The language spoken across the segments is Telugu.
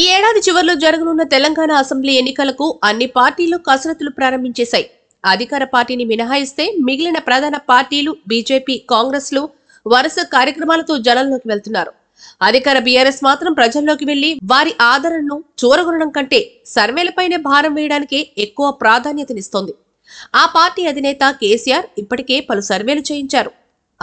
ఈ ఏడాది చివరిలో జరగనున్న తెలంగాణ అసెంబ్లీ ఎన్నికలకు అన్ని పార్టీలు కసరత్తులు ప్రారంభించేశాయి అధికార పార్టీని మినహాయిస్తే మిగిలిన ప్రధాన పార్టీలు బీజేపీ కాంగ్రెస్లు వరుస కార్యక్రమాలతో జనంలోకి వెళ్తున్నారు అధికార బీఆర్ఎస్ మాత్రం ప్రజల్లోకి వెళ్లి వారి ఆదరణను చూరగొనడం కంటే సర్వేలపైనే భారం వేయడానికే ఎక్కువ ప్రాధాన్యతనిస్తోంది ఆ పార్టీ అధినేత కేసీఆర్ ఇప్పటికే పలు సర్వేలు చేయించారు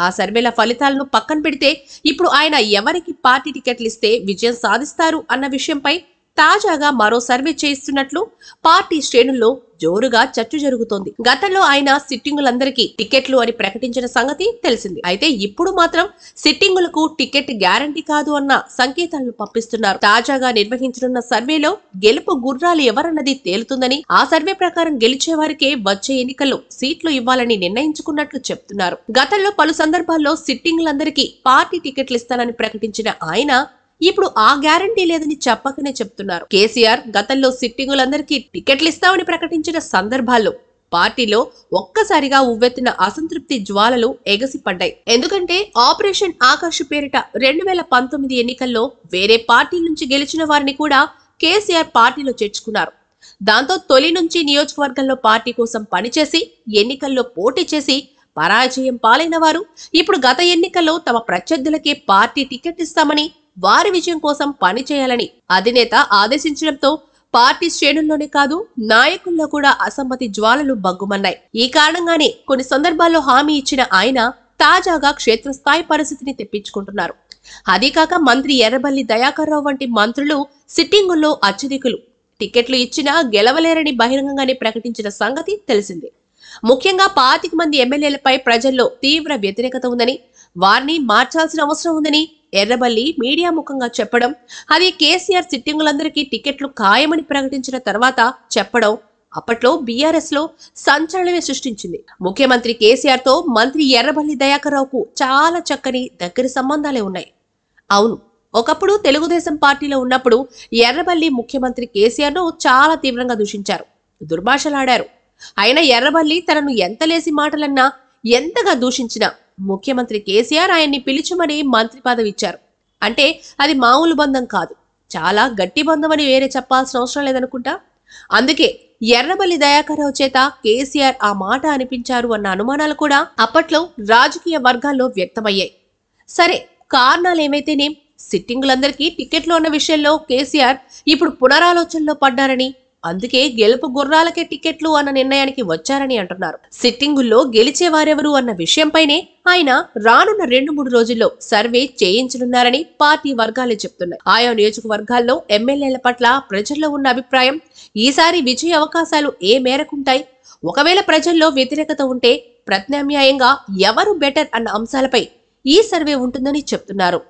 ఆ సర్వేల ఫలితాలను పక్కన పెడితే ఇప్పుడు ఆయన ఎవరికి పార్టీ టికెట్లు ఇస్తే విజయం సాధిస్తారు అన్న విషయంపై తాజాగా మరో సర్వే చేస్తున్నట్లు పార్టీ శ్రేణుల్లో జోరుగా చర్చ జరుగుతోంది గతంలో ఆయన సిట్టింగులందరికీ టికెట్లు అని ప్రకటించిన సంగతి తెలిసింది అయితే ఇప్పుడు మాత్రం సిట్టింగులకు టికెట్ గ్యారంటీ కాదు అన్న సంకేతాలను పంపిస్తున్నారు తాజాగా నిర్వహించనున్న సర్వేలో గెలుపు గుర్రాలు ఎవరన్నది తేలుతుందని ఆ సర్వే ప్రకారం గెలిచే వారికే వచ్చే ఎన్నికల్లో సీట్లు ఇవ్వాలని నిర్ణయించుకున్నట్లు చెప్తున్నారు గతంలో పలు సందర్భాల్లో సిట్టింగులందరికీ పార్టీ టికెట్లు ఇస్తానని ప్రకటించిన ఆయన ఇప్పుడు ఆ గ్యారంటీ లేదని చెప్పకనే చెప్తున్నారు కేసీఆర్ గతంలో సిట్టింగులందరికీ టికెట్లు ఇస్తామని ప్రకటించిన సందర్భాల్లో పార్టీలో ఒక్కసారిగా ఉవ్వెత్తిన అసంతృప్తి జ్వాలలు ఎగసిపడ్డాయి ఎందుకంటే ఆపరేషన్ ఆకాశ్ పేరిట రెండు వేల పంతొమ్మిది ఎన్నికల్లో వేరే పార్టీ నుంచి గెలిచిన వారిని కూడా కేసీఆర్ పార్టీలో చేర్చుకున్నారు దాంతో తొలి నుంచి నియోజకవర్గంలో పార్టీ కోసం పనిచేసి ఎన్నికల్లో పోటీ చేసి పరాజయం పాలైన వారు ఇప్పుడు గత ఎన్నికల్లో తమ ప్రత్యర్థులకే పార్టీ టికెట్ ఇస్తామని వారి విజయం కోసం పనిచేయాలని అధినేత ఆదేశించడంతో పార్టీ శ్రేణుల్లోనే కాదు నాయకుల్లో కూడా అసమ్మతి జ్వాలలు బగ్గుమన్నాయి ఈ కారణంగానే కొన్ని సందర్భాల్లో హామీ ఇచ్చిన ఆయన తాజాగా క్షేత్రస్థాయి పరిస్థితిని తెప్పించుకుంటున్నారు అదీకాక మంత్రి ఎర్రబల్లి దయాకర్రావు వంటి మంత్రులు సిట్టింగుల్లో అత్యధికులు టికెట్లు ఇచ్చినా గెలవలేరని బహిరంగంగానే ప్రకటించిన సంగతి తెలిసిందే ముఖ్యంగా పాతిక మంది ఎమ్మెల్యేలపై ప్రజల్లో తీవ్ర వ్యతిరేకత ఉందని వారిని మార్చాల్సిన అవసరం ఉందని ఎర్రబల్లి మీడియా ముఖంగా చెప్పడం అది కేసీఆర్ సిట్టింగులందరికీ టికెట్లు ఖాయమని ప్రకటించిన తర్వాత చెప్పడం అప్పట్లో బీఆర్ఎస్ లో సంచలనమే సృష్టించింది ముఖ్యమంత్రి కేసీఆర్ తో మంత్రి ఎర్రబల్లి దయాకర్రావుకు చాలా చక్కని దగ్గర సంబంధాలే ఉన్నాయి అవును ఒకప్పుడు తెలుగుదేశం పార్టీలో ఉన్నప్పుడు ఎర్రబల్లి ముఖ్యమంత్రి కేసీఆర్ ను చాలా తీవ్రంగా దూషించారు దుర్భాషలాడారు అయినా ఎర్రబల్లి తనను ఎంత లేసి మాటలన్నా ఎంతగా దూషించినా ముఖ్యమంత్రి కేసీఆర్ ఆయన్ని పిలిచమని మంత్రి పదవి ఇచ్చారు అంటే అది మామూలు బంధం కాదు చాలా గట్టి బంధం అని వేరే చెప్పాల్సిన అవసరం లేదనుకుంటా అందుకే ఎర్రబల్లి దయాకర్రావు చేత కేసీఆర్ ఆ మాట అనిపించారు అన్న అనుమానాలు కూడా అప్పట్లో రాజకీయ వర్గాల్లో వ్యక్తమయ్యాయి సరే కారణాలు ఏమైతేనే సిట్టింగులందరికీ టికెట్లు ఉన్న విషయంలో కేసీఆర్ ఇప్పుడు పునరాలోచనలో పడ్డారని అందుకే గెలుపు గుర్రాలకే టికెట్లు అన్న నిర్ణయానికి వచ్చారని అంటున్నారు సిట్టింగుల్లో గెలిచేవారెవరు అన్న విషయంపైనే ఆయన రానున్న రెండు మూడు రోజుల్లో సర్వే చేయించనున్నారని పార్టీ వర్గాలే చెప్తున్నాయి ఆయా నియోజకవర్గాల్లో ఎమ్మెల్యేల పట్ల ప్రజల్లో ఉన్న అభిప్రాయం ఈసారి విజయ అవకాశాలు ఏ మేరకుంటాయి ఒకవేళ ప్రజల్లో వ్యతిరేకత ఉంటే ప్రత్యామ్నాయంగా ఎవరు బెటర్ అన్న అంశాలపై ఈ సర్వే ఉంటుందని చెప్తున్నారు